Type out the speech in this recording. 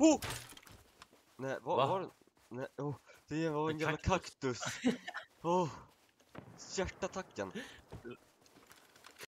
Oh! Nej, vad Va? var det? Nej, oh, det var en, en gammal kaktus. kaktus. oh. Hjärtattacken.